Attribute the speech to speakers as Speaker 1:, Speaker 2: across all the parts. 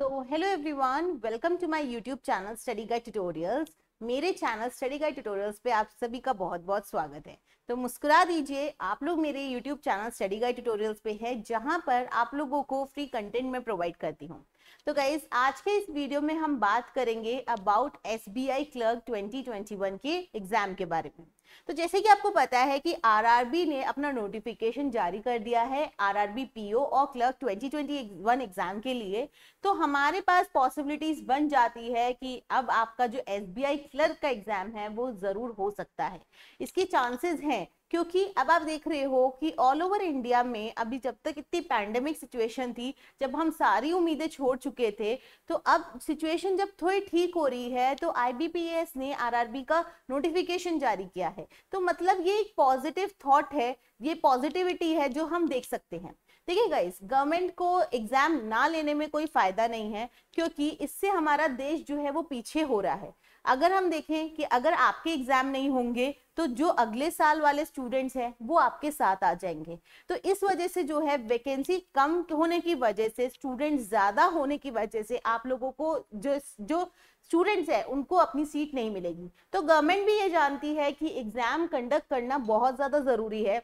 Speaker 1: तो hello everyone welcome to my YouTube channel study guide tutorials मेरे channel study guide tutorials पे आप सभी का बहुत बहुत स्वागत है तो मुस्कुरा दीजिए आप लोग मेरे YouTube channel study guide tutorials पे है जहाँ पर आप लोगों को फ्री कंटेंट में प्रोवाइड करती हूँ तो गाइज आज के इस वीडियो में हम बात करेंगे about S B I clerk twenty twenty one के एग्जाम के बारे में तो जैसे कि आपको पता है कि आरआरबी ने अपना नोटिफिकेशन जारी कर दिया है आरआरबी पीओ और क्लर्क 2021 एग्जाम के लिए तो हमारे पास पॉसिबिलिटीज बन जाती है कि अब आपका जो एसबीआई क्लर्क का एग्जाम है वो जरूर हो सकता है इसके चांसेस हैं क्योंकि अब आप देख रहे हो कि ऑल ओवर इंडिया में अभी जब तक इतनी पैंडेमिक सिचुएशन थी जब हम सारी उम्मीदें छोड़ चुके थे तो अब सिचुएशन जब थोड़ी ठीक हो रही है तो आईबीपीएस ने आरआरबी का नोटिफिकेशन जारी किया है तो मतलब ये एक पॉजिटिव थॉट है ये पॉजिटिविटी है जो हम देख सकते हैं देखिए गाइस गवर्नमेंट को एग्जाम ना लेने में कोई फायदा नहीं है क्योंकि इससे हमारा देश जो है वो पीछे हो रहा है अगर हम देखें कि अगर आपके एग्जाम नहीं होंगे तो जो अगले साल वाले स्टूडेंट्स हैं वो आपके साथ आ जाएंगे तो इस वजह से जो है वैकेंसी कम होने की वजह से स्टूडेंट ज़्यादा होने की वजह से आप लोगों को जो जो स्टूडेंट्स हैं उनको अपनी सीट नहीं मिलेगी तो गवर्नमेंट भी ये जानती है कि एग्ज़ाम कंडक्ट करना बहुत ज़्यादा ज़रूरी है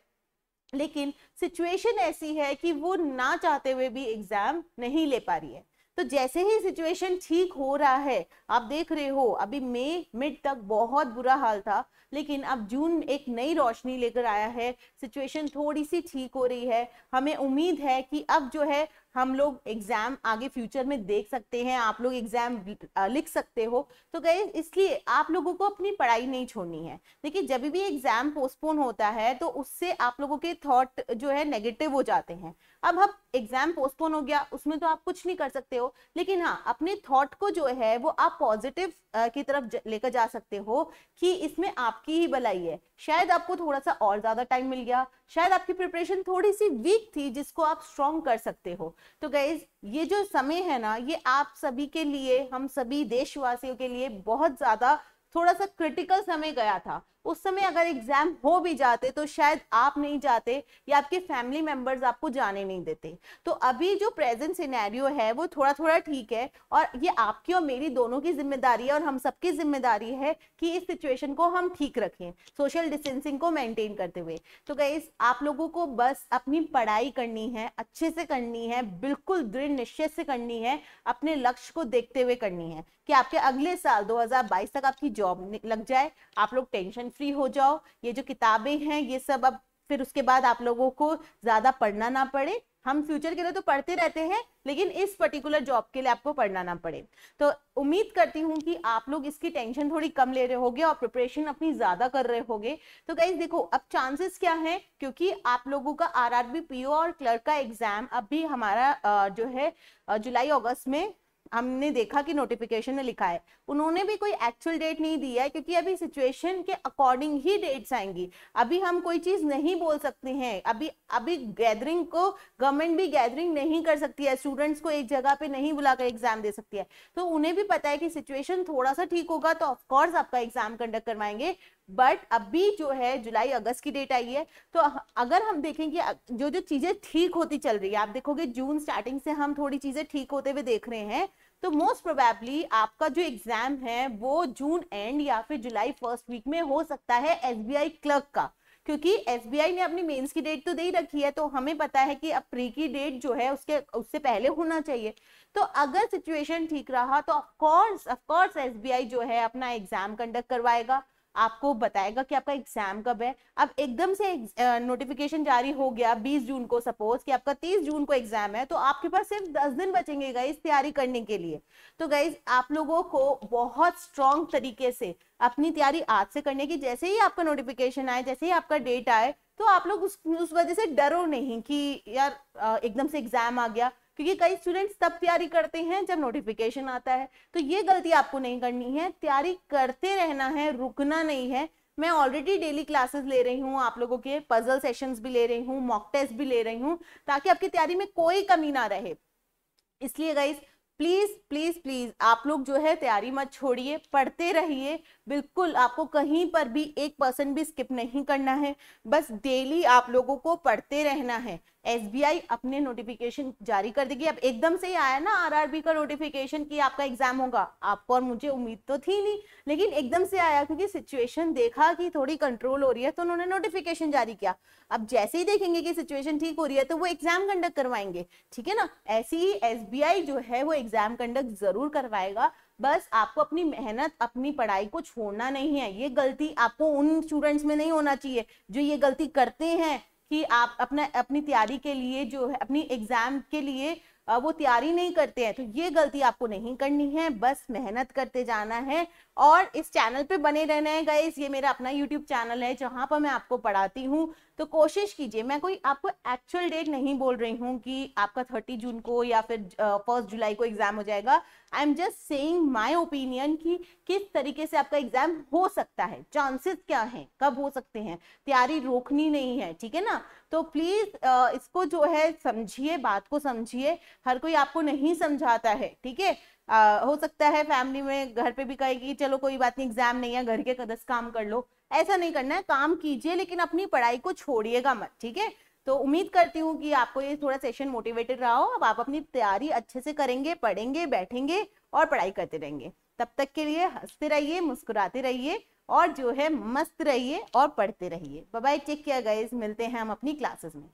Speaker 1: लेकिन सिचुएशन ऐसी है कि वो ना चाहते हुए भी एग्ज़ाम नहीं ले पा रही है तो जैसे ही सिचुएशन ठीक हो रहा है आप देख रहे हो अभी मई मिड तक बहुत बुरा हाल था लेकिन अब जून एक नई रोशनी लेकर आया है सिचुएशन थोड़ी सी ठीक हो रही है हमें उम्मीद है कि अब जो है हम लोग एग्जाम आगे फ्यूचर में देख सकते हैं आप लोग एग्जाम लिख सकते हो तो गए इसलिए आप लोगों को अपनी पढ़ाई नहीं छोड़नी है देखिए जब भी एग्जाम पोस्टपोन होता है तो उससे आप लोगों के थॉट जो है नेगेटिव हो जाते हैं अब हम एग्जाम पोस्टपोन हो गया उसमें तो आप कुछ नहीं कर सकते हो लेकिन हाँ अपने थॉट को जो है वो आप पॉजिटिव की तरफ लेकर जा सकते हो कि इसमें आपकी ही भलाई है शायद आपको थोड़ा सा और ज्यादा टाइम मिल गया शायद आपकी प्रिपरेशन थोड़ी सी वीक थी जिसको आप स्ट्रॉन्ग कर सकते हो तो गैज ये जो समय है ना ये आप सभी के लिए हम सभी देशवासियों के लिए बहुत ज्यादा थोड़ा सा क्रिटिकल समय गया था उस समय अगर एग्जाम हो भी जाते तो शायद आप नहीं जाते या आपके फैमिली मेंबर्स आपको जाने नहीं देते तो अभी जो प्रेजेंट सिनेरियो है वो थोड़ा थोड़ा ठीक है और ये आपकी और मेरी दोनों की जिम्मेदारी है और हम सबकी जिम्मेदारी है कि इस सिचुएशन को हम ठीक रखें सोशल डिस्टेंसिंग को मेंटेन करते हुए तो गई आप लोगों को बस अपनी पढ़ाई करनी है अच्छे से करनी है बिल्कुल दृढ़ निश्चय से करनी है अपने लक्ष्य को देखते हुए करनी है कि आपके अगले साल 2022 तक आपकी जॉब लग जाए आप लोग टेंशन फ्री हो जाओ ये जो किताबें हैं ये सब अब फिर उसके बाद आप लोगों को ज़्यादा पढ़ना ना पड़े हम फ्यूचर के लिए तो पढ़ते रहते हैं लेकिन इस पर्टिकुलर जॉब के लिए आपको पढ़ना ना पड़े तो उम्मीद करती हूँ कि आप लोग इसकी टेंशन थोड़ी कम ले रहे होगे और प्रिपरेशन अपनी ज़्यादा कर रहे होगे तो कहीं देखो अब चांसेस क्या हैं क्योंकि आप लोगों का आर पीओ और क्लर्क का एग्जाम अभी हमारा जो है जुलाई अगस्त में हमने देखा कि नोटिफिकेशन में लिखा है उन्होंने भी कोई एक्चुअल डेट नहीं दिया है क्योंकि अभी सिचुएशन के अकॉर्डिंग ही डेट्स आएंगी अभी हम कोई चीज नहीं बोल सकते हैं अभी अभी गैदरिंग को गवर्नमेंट भी गैदरिंग नहीं कर सकती है स्टूडेंट्स को एक जगह पे नहीं बुलाकर एग्जाम दे सकती है तो उन्हें भी पता है कि सिचुएशन थोड़ा सा ठीक होगा तो ऑफकोर्स आपका एग्जाम कंडक्ट करवाएंगे बट अभी जो है जुलाई अगस्त की डेट आई है तो अगर हम देखेंगे जो जो चीजें ठीक होती चल रही है आप देखोगे जून स्टार्टिंग से हम थोड़ी चीजें ठीक होते हुए देख रहे हैं तो मोस्ट प्रोबेबली आपका जो एग्जाम है वो जून एंड या फिर जुलाई फर्स्ट वीक में हो सकता है एसबीआई क्लर्क का क्योंकि एस ने अपनी मेंस की डेट तो दे ही रखी है तो हमें पता है कि अब प्री की डेट जो है उसके उससे पहले होना चाहिए तो अगर सिचुएशन ठीक रहा तो ऑफकोर्स ऑफकोर्स बी जो है अपना एग्जाम कंडक्ट करवाएगा आपको बताएगा कि आपका एग्जाम कब है अब एकदम से नोटिफिकेशन जारी हो गया 20 जून को सपोज कि आपका 30 जून को एग्जाम है तो आपके पास सिर्फ 10 दिन बचेंगे गाइज तैयारी करने के लिए तो गाइज आप लोगों को बहुत स्ट्रॉन्ग तरीके से अपनी तैयारी आज से करने की जैसे ही आपका नोटिफिकेशन आए जैसे ही आपका डेट आए तो आप लोग उस, उस वजह से डरो नहीं कि यार एकदम से एग्जाम आ गया क्योंकि कई स्टूडेंट्स तब तैयारी करते हैं जब नोटिफिकेशन आता है तो ये गलती आपको नहीं करनी है तैयारी करते रहना है रुकना नहीं है मैं ऑलरेडी डेली क्लासेस ले रही हूँ आप लोगों के पजल सेशंस भी ले रही हूँ मॉक टेस्ट भी ले रही हूँ ताकि आपकी तैयारी में कोई कमी ना रहे इसलिए गाइज प्लीज प्लीज प्लीज आप लोग जो है तैयारी मत छोड़िए पढ़ते रहिए बिल्कुल आपको कहीं पर भी एक परसेंट भी स्किप नहीं करना है बस डेली आप लोगों को पढ़ते रहना है एसबीआई अपने नोटिफिकेशन जारी कर देगी अब एकदम से ही आया ना आरआरबी का नोटिफिकेशन कि आपका एग्जाम होगा आपको और मुझे उम्मीद तो थी नहीं लेकिन एकदम से आया क्योंकि सिचुएशन देखा कि थोड़ी कंट्रोल हो रही है तो उन्होंने नोटिफिकेशन जारी किया अब जैसे ही देखेंगे कि सिचुएशन ठीक हो रही है तो वो एग्जाम कंडक्ट करवाएंगे ठीक है ना ऐसी ही एस जो है वो एग्जाम कंडक्ट जरूर करवाएगा बस आपको अपनी मेहनत अपनी पढ़ाई को छोड़ना नहीं है ये गलती आपको उन स्टूडेंट्स में नहीं होना चाहिए जो ये गलती करते हैं कि आप अपना अपनी तैयारी के लिए जो है अपनी एग्जाम के लिए वो तैयारी नहीं करते हैं तो ये गलती आपको नहीं करनी है बस मेहनत करते जाना है और इस चैनल पे बने रहना है गाइस ये मेरा अपना यूट्यूब चैनल है जहाँ पर मैं आपको पढ़ाती हूँ तो कोशिश कीजिए मैं कोई आपको एक्चुअल डेट नहीं बोल रही हूँ कि आपका थर्टी जून को या फिर फर्स्ट जुलाई को एग्जाम हो जाएगा I am just saying my opinion कि किस तरीके से आपका एग्जाम हो सकता है चांसेस क्या हैं कब हो सकते हैं तैयारी रोकनी नहीं है ठीक है ना तो प्लीज इसको जो है समझिए बात को समझिए हर कोई आपको नहीं समझाता है ठीक है आ, हो सकता है फैमिली में घर पे भी कहेगी चलो कोई बात नहीं एग्जाम नहीं है घर के दस काम कर लो ऐसा नहीं करना है काम कीजिए लेकिन अपनी पढ़ाई को छोड़िएगा मत ठीक है तो उम्मीद करती हूँ कि आपको ये थोड़ा सेशन मोटिवेटेड रहा हो अब आप अपनी तैयारी अच्छे से करेंगे पढ़ेंगे बैठेंगे और पढ़ाई करते रहेंगे तब तक के लिए हंसते रहिए मुस्कुराते रहिए और जो है मस्त रहिए और पढ़ते रहिए बाय टेक केयर गाइस मिलते हैं हम अपनी क्लासेस में